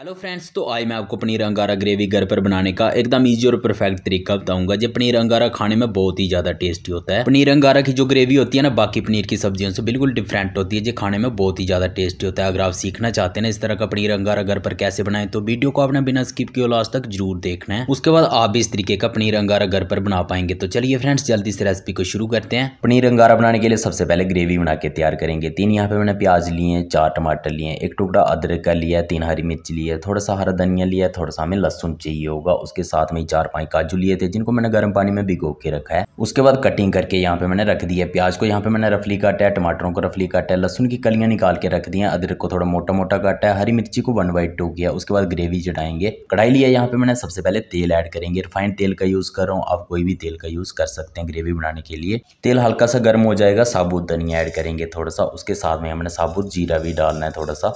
hello friends तो आज मैं आपको पनीर अंगारा ग्रेवी घर पर बनाने का एकदम इजी और परफेक्ट तरीका बताऊंगा जो पनीर अंगारा खाने में बहुत ही ज़्यादा टेस्टी होता है पनीर अंगारा की जो ग्रेवी होती है ना बाकी पनीर की सब्जियों से बिल्कुल डिफरेंट होती है जो खाने में बहुत ही ज़्यादा टेस्टी होता है अगर आप सीखना चाहते हैं ना इस तरह का पनीर अंगारा घर पर कैसे बनाए तो वीडियो को आपने बिना स्किप किए लास्ट तक जरूर देखना है उसके बाद आप इस तरीके का पनीर अंगारा घर पर बना पाएंगे तो चलिए फ्रेंड्स जल्दी से रेसिपी को शुरू करते हैं पनीर अंगारा बनाने के लिए सबसे पहले ग्रेवी बना के तैयार करेंगे तीन यहाँ पे मैंने प्याज लिए चार टमाटर लिए एक टुकड़ा अदरक का लिया तीन हरी मिर्च लिए लिया थोड़ा सा हरा धनिया लिया थोड़ा सा हमें लहसुन चाहिए होगा उसके साथ में चार पाँच काजू लिए थे जिनको मैंने गर्म पानी में भिगो के रखा है उसके बाद कटिंग करके यहाँ पे मैंने रख दिया प्याज को यहाँ पे मैंने रफली काटा है टमाटरों को रफली काटा है लहसुन की कलियाँ निकाल के रख दिया अदरक को थोड़ा मोटा मोटा काटा है हरी मिर्ची को वन बाई टू किया उसके बाद ग्रेवी चढ़ाएंगे कढ़ाई लिया यहाँ पे मैंने सबसे पहले तेल ऐड करेंगे रिफाइंड तेल का यूज़ कर रहा हूँ आप कोई भी तेल का यूज़ कर सकते हैं ग्रेवी बनाने के लिए तेल हल्का सा गर्म हो जाएगा साबुत धनिया ऐड करेंगे थोड़ा सा उसके साथ में हमने साबुत जीरा भी डालना है थोड़ा सा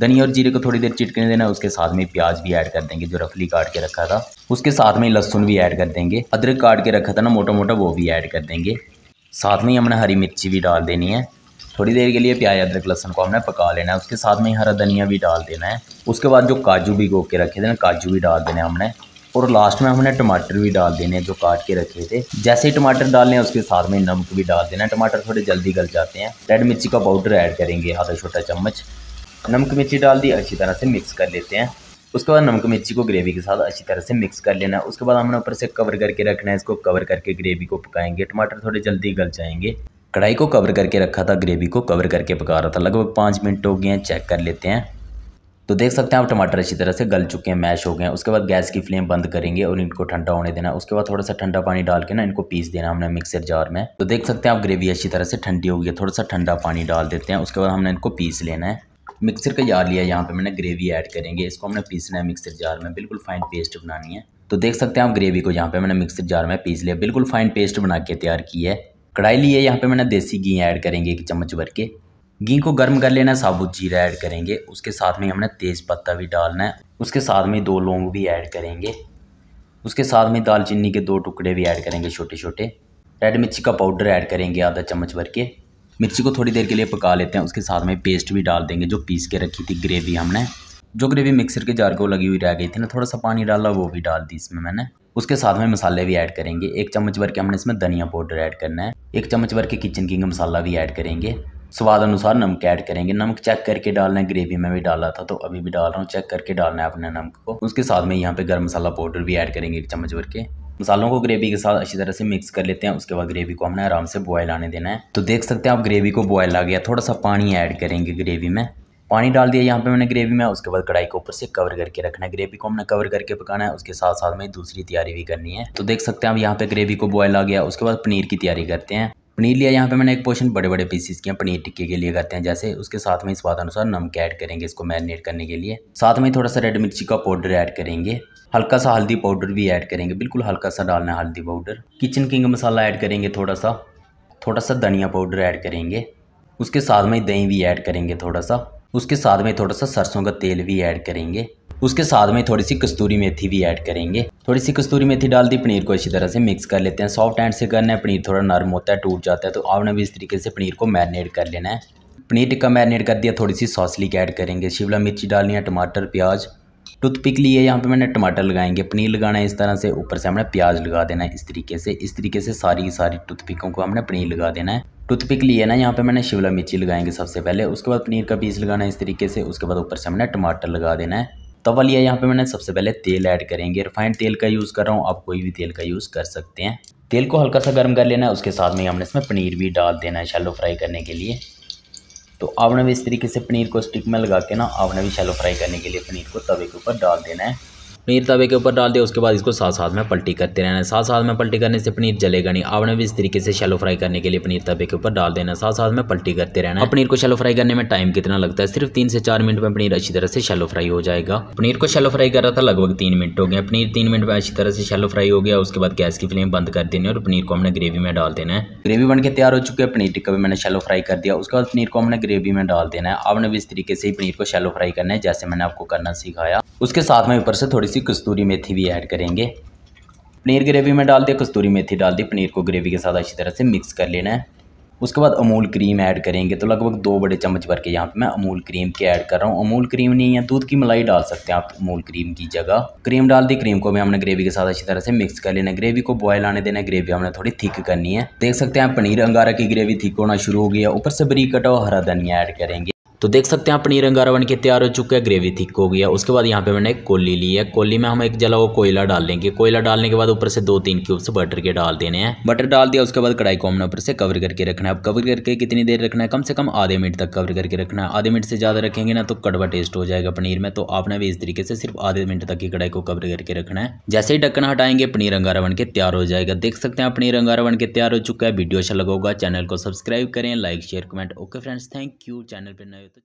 धनिया और जीरे को थोड़ी देर चिटकने देना उसके साथ में प्याज भी ऐड कर देंगे जो रफली काट के रखा था उसके साथ में लहसुन भी ऐड कर देंगे अदरक काट के रखा था ना मोटा मोटा वो भी ऐड कर देंगे साथ में ही हमने हरी मिर्ची भी डाल देनी है थोड़ी देर के लिए प्याज अदरक लहसुन को हमने पका लेना है उसके साथ में हरा धनिया भी डाल देना है उसके बाद जो काजू भी गो के रखे थे ना काजू भी डाल देने हमने और लास्ट में हमने टमाटर भी डाल देने जो काट के रखे थे जैसे ही टमाटर डालने उसके साथ में नमक भी डाल देना टमाटर थोड़े जल्दी गल जाते हैं रेड मिर्ची का पाउडर ऐड करेंगे आधा छोटा चम्मच नमक मिर्ची डाल दी अच्छी तरह से मिक्स कर लेते हैं उसके बाद नमक मिर्ची को ग्रेवी के साथ अच्छी तरह से मिक्स कर लेना है उसके बाद हमने ऊपर से कवर करके रखना है इसको कवर करके ग्रेवी को पकाएंगे टमाटर थोड़े जल्दी गल जाएंगे कढ़ाई को कवर करके रखा था ग्रेवी को कवर करके पका रहा था लगभग पाँच मिनट हो गए हैं चेक कर लेते हैं तो देख सकते हैं आप टमाटर अच्छी तरह से गल चुके हैं मैश हो गए हैं उसके बाद गैस की फ्लेम बंद करेंगे और इनको ठंडा होने देना उसके बाद थोड़ा सा ठंडा पानी डाल के ना इनको पीस देना हमने मिक्सर जार में तो देख सकते हैं आप ग्रेवी अच्छी तरह से ठंडी हो गई है थोड़ा सा ठंडा पानी डाल देते हैं उसके बाद हमने इनको पीस लेना है मिक्सर का जार लिया यहाँ पे मैंने ग्रेवी ऐड करेंगे इसको हमने पीसना है मिक्सर जार में बिल्कुल फाइन पेस्ट बनानी है तो देख सकते हैं आप ग्रेवी को यहाँ पे मैंने मिक्सर जार में पीस लिया बिल्कुल फाइन पेस्ट बना के तैयार की है कढ़ाई ली है यहाँ पे मैंने देसी घी ऐड करेंगे एक चम्मच भर के घी को गर्म कर लेना साबुत जीरा ऐड करेंगे उसके साथ में हमने तेज़ पत्ता भी डालना है उसके साथ में दो लौंग भी ऐड करेंगे उसके साथ में दालचीनी के दो टुकड़े भी ऐड करेंगे छोटे छोटे रेड मिर्ची का पाउडर ऐड करेंगे आधा चम्मच भर के मिर्ची को थोड़ी देर के लिए पका लेते हैं उसके साथ में पेस्ट भी डाल देंगे जो पीस के रखी थी ग्रेवी हमने जो ग्रेवी मिक्सर के जार को लगी हुई रह गई थी ना थोड़ा सा पानी डाला वो भी डाल दी इसमें मैंने उसके साथ में मसाले भी ऐड करेंगे एक चम्मच भर के हमने इसमें धनिया पाउडर ऐड करना है एक चम्मच भर के किचन किंग मसाला भी ऐड करेंगे स्वाद अनुसार नमक ऐड करेंगे नमक चेक करके डालना है ग्रेवी में भी डाला था तो अभी भी डाल रहा हूँ चेक करके डालना है अपने नमक को उसके साथ में यहाँ पे गर्म मसाला पाउडर भी ऐड करेंगे एक चम्मच भर के मसालों को ग्रेवी के साथ अच्छी तरह से मिक्स कर लेते हैं उसके बाद ग्रेवी को हमने आराम से बॉयल आने देना है तो देख सकते हैं आप ग्रेवी को बॉयल आ गया थोड़ा सा पानी ऐड करेंगे ग्रेवी में पानी डाल दिया यहाँ पे मैंने ग्रेवी में उसके बाद कढ़ाई को ऊपर से कवर करके रखना है ग्रेवी को हमने कवर करके पकाना है उसके साथ साथ में दूसरी तैयारी भी करनी है तो देख सकते हैं आप यहाँ पे ग्रेवी को बॉयल आ गया उसके बाद पनीर की तैयारी करते हैं पनीर लिया यहाँ पे मैंने एक पोर्शन बड़े बड़े पीसीस किया पनीर टिक्के के लिए करते हैं जैसे उसके साथ में स्वाद अनुसार नमक ऐड करेंगे इसको मैरिनेट करने के लिए साथ में थोड़ा सा रेड मिर्ची का पाउडर ऐड करेंगे हल्का सा हल्दी पाउडर भी ऐड करेंगे बिल्कुल हल्का सा डालना है हल्दी पाउडर किचन किंग मसाला ऐड करेंगे थोड़ा सा थोड़ा सा धनिया पाउडर ऐड करेंगे उसके साथ में दही भी ऐड करेंगे थोड़ा सा उसके साथ में थोड़ा सा सरसों का तेल भी ऐड करेंगे उसके साथ में थोड़ी सी कस्तूरी मेथी भी ऐड करेंगे थोड़ी सी कस्तूरी मेथी डाल दी पनीर को अच्छी तरह से मिक्स कर लेते हैं सॉफ्ट एंड से करना है पनीर थोड़ा नरम होता है टूट जाता है तो आपने भी इस तरीके से पनीर को मैरिनेट कर लेना है पनीर टिक्का मैरिनेट कर दिया थोड़ी सी सॉसलिक ऐड करेंगे शिमला मिर्ची डालनी है टमाटर प्याज टूथ पिक लिए यहाँ पे मैंने टमाटर लगाएंगे पनीर लगाना है इस तरह से ऊपर से हमने प्याज लगा देना है इस तरीके से इस तरीके से सारी सारी टूथ पिकों को हमने पनीर लगा देना है टूथ पिक लिए ना यहाँ पे मैंने शिमला मिर्ची लगाएंगे सबसे पहले उसके बाद पनीर का पीस लगाना है इस तरीके से उसके बाद ऊपर से हमने टमाटर लगा देना है तवा लिया यहाँ पे मैंने सबसे पहले तेल ऐड करेंगे रिफाइंड तेल का यूज़ कर रहा हूँ आप कोई भी तेल का यूज़ कर सकते हैं तेल को हल्का सा गर्म कर लेना है उसके साथ में हमने इसमें पनीर भी डाल देना है शैलो फ्राई करने के लिए तो आपने भी इस तरीके से पनीर को स्टिक में लगा के ना आपने भी शैलो फ्राई करने के लिए पनीर को तवे के ऊपर डाल देना है पनीर तवे के ऊपर डाल दिया उसके बाद इसको साथ साथ में पलटी करते रहना है साथ साथ में पलटी करने से पनीर जलेगा नहीं आपने भी इस तरीके से शैलो फ्राई करने के लिए पनीर तवे के ऊपर डाल देना साथ साथ में पलटी करते रहना है पनीर को शैलो फ्राई करने में टाइम कितना लगता है सिर्फ तीन से चार मिनट में पनीर अच्छी तरह से शैलो फ्राई हो जाएगा पनीर को शैलो फ्राई कर रहा था लगभग तीन मिनट हो गए पनीर तीन मिनट में अच्छी तरह से शैलो फ्राई हो गया उसके बाद गैस की फ्लेम बंद कर देने और पनीर को हमने ग्रेवी में डाल देना है ग्रेवी बन के तैयार हो चुके हैं पनीर टिक्का भी मैंने शैलो फ्राई कर दिया उसके बाद पनीर को हमने ग्रेवी में डाल देना है आपने भी इस तरीके से ही पनीर को शैलो फ्राई करना है जैसे मैंने आपको करना सिखाया उसके साथ में ऊपर से थोड़ी सी कस्तूरी मेथी भी ऐड करेंगे पनीर ग्रेवी में डाल दिया कस्तूरी मेथी डाल दी पनीर को ग्रेवी के साथ अच्छी तरह से मिक्स कर लेना है उसके बाद अमूल क्रीम ऐड करेंगे तो लगभग दो बड़े चम्मच भर के यहाँ पे मैं अमूल क्रीम के ऐड कर रहा हूँ अमूल क्रीम नहीं है दूध की मलाई डाल सकते हैं आप अमूल क्रीम की जगह क्रीम डाल दी क्रीम को भी हमने ग्रेवी के साथ अच्छी तरह से मिक्स कर लेना ग्रेवी को बॉयल आने देना ग्रेवी हमने थोड़ी थिक करनी है देख सकते हैं पनीर अंगारा की ग्रेवी थिक होना शुरू हो गया ऊपर से बरी कटा हुआ हरा धनिया ऐड करेंगे तो देख सकते हैं पनीर रंगारा बन के तैयार हो चुका है ग्रेवी थिक हो गया उसके बाद यहाँ पे मैंने एक कोली ली है कोली में हम एक जला हुआ कोयला डाल लेंगे कोयला डालने के बाद ऊपर से दो तीन क्यूब्स बटर के डाल देने हैं बटर डाल दिया उसके बाद कढ़ाई को हमने ऊपर से कवर करके रखना है अब कवर करके कितनी देर रखना है कम से कम आधे मिनट तक कवर करके रखना है आधे मिनट से ज़्यादा रखेंगे ना तो कड़वा टेस्ट हो जाएगा पनीर में तो आपने भी इस तरीके से सिर्फ आधे मिनट तक ही कढ़ाई को कवर करके रखना है जैसे ही ढक्कन हटाएंगे पनीर रंगारा बन के तैयार हो जाएगा देख सकते हैं पनीर रंगारा बन के तैयार हो चुका है वीडियो अच्छा लगेगा चैनल को सब्सक्राइब करें like share comment okay friends thank you channel पर नए это